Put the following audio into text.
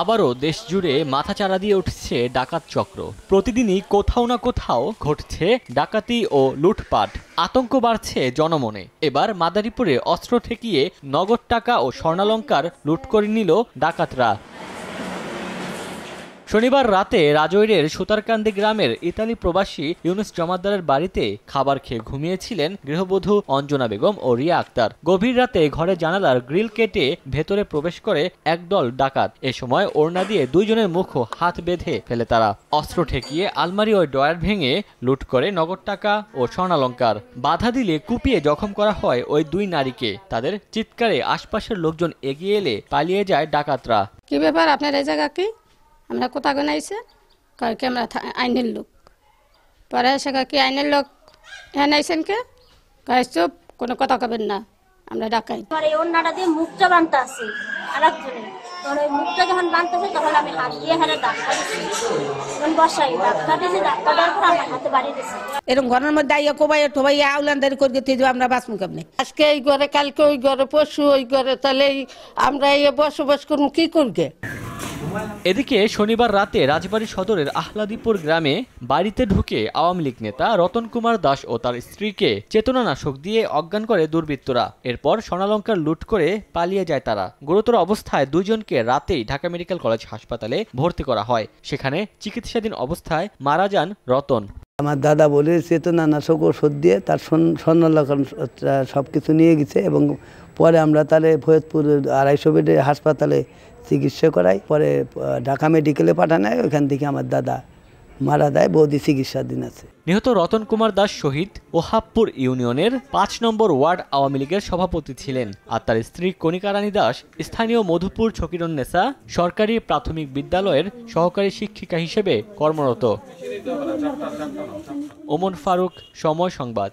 আবারও দেশ জুড়ে মাথা চারা দিয়ে উঠছে ডাকাত চক্র প্রতিদিনই কোথাও না কোথাও ঘটছে ডাকাতি ও লুটপাট আতঙ্ক বাড়ছে জনমনে এবার মাদারীপুরে অস্ত্র ঠেকিয়ে নগদ টাকা ও স্বর্ণালঙ্কার লুট করে নিল ডাকাতরা শনিবার রাতে রাজৈরের সুতারকান্দি গ্রামের ইতালি প্রবাসী ইউনুস জমাদ্দারের বাড়িতে খাবার খেয়ে ঘুমিয়েছিলেন গৃহবধূ অঞ্জনা বেগম ও রিয়া আক্তার গভীর রাতে ঘরে জানালার গ্রিল কেটে ভেতরে প্রবেশ করে একদল ডাকাত এ সময় ওড়না দিয়ে দুইজনের মুখ হাত বেঁধে ফেলে তারা অস্ত্র ঠেকিয়ে আলমারি ও ডয়ার ভেঙে লুট করে নগদ টাকা ও স্বর্ণালঙ্কার বাধা দিলে কুপিয়ে জখম করা হয় ওই দুই নারীকে তাদের চিৎকারে আশপাশের লোকজন এগিয়ে এলে পালিয়ে যায় ডাকাতরা কি ব্যাপার আপনার এই জায়গা কি আমরা কোথা কোন আইসে কয় কি আমরা আইনের লোক পরে সে কি আইনের লোক হ্যাঁ আইসেন কে কয়ে চুপ কোনো কথা কবেন না আমরা ডাকাই আমার এই অন্যটা দিয়ে মুখটা বানতে আসি আর একজনে তোর ওই মুখটা যখন আসে তখন আমি হাত দিয়ে হারে ডাক্তার বসাই আমার হাতে বাড়িয়ে দিছে এরকম ঘরের মধ্যে আইয়া কোবাইয়া টোবাইয়া আউলানদারি করে দিতে যাবো আমরা বাঁচমু কেমনে আজকে এই ঘরে কালকে ওই ঘরে পশু ওই ঘরে তাহলে আমরা এই বসবাস করবো কি করবে এদিকে শনিবার রাতে রাজবাড়ী সদরের আহলাদিপুর গ্রামে বাড়িতে ঢুকে আওয়ামী লীগ নেতা রতন কুমার দাস ও তার স্ত্রীকে চেতনানাশক দিয়ে অজ্ঞান করে দুর্বৃত্তরা এরপর স্বর্ণালঙ্কার লুট করে পালিয়ে যায় তারা গুরুতর অবস্থায় দুজনকে রাতেই ঢাকা মেডিকেল কলেজ হাসপাতালে ভর্তি করা হয় সেখানে চিকিৎসাধীন অবস্থায় মারা যান রতন আমার দাদা বলে নানা শোক ওষুধ দিয়ে তার স্বর্ণলকন সব কিছু নিয়ে গেছে এবং পরে আমরা তাহলে ফৈয়দপুর আড়াইশো বেডের হাসপাতালে চিকিৎসা করাই পরে ঢাকা মেডিকেলে পাঠানায় ওখান থেকে আমার দাদা মারা দেয় বৌদি চিকিৎসাধীন আছে নিহত রতন কুমার দাস শহীদ ওহাবপুর ইউনিয়নের পাঁচ নম্বর ওয়ার্ড আওয়ামী লীগের সভাপতি ছিলেন আর তার স্ত্রী কণিকা রানী দাস স্থানীয় মধুপুর ছকিরন্নেসা সরকারি প্রাথমিক বিদ্যালয়ের সহকারী শিক্ষিকা হিসেবে কর্মরত ওমন ফারুক সময় সংবাদ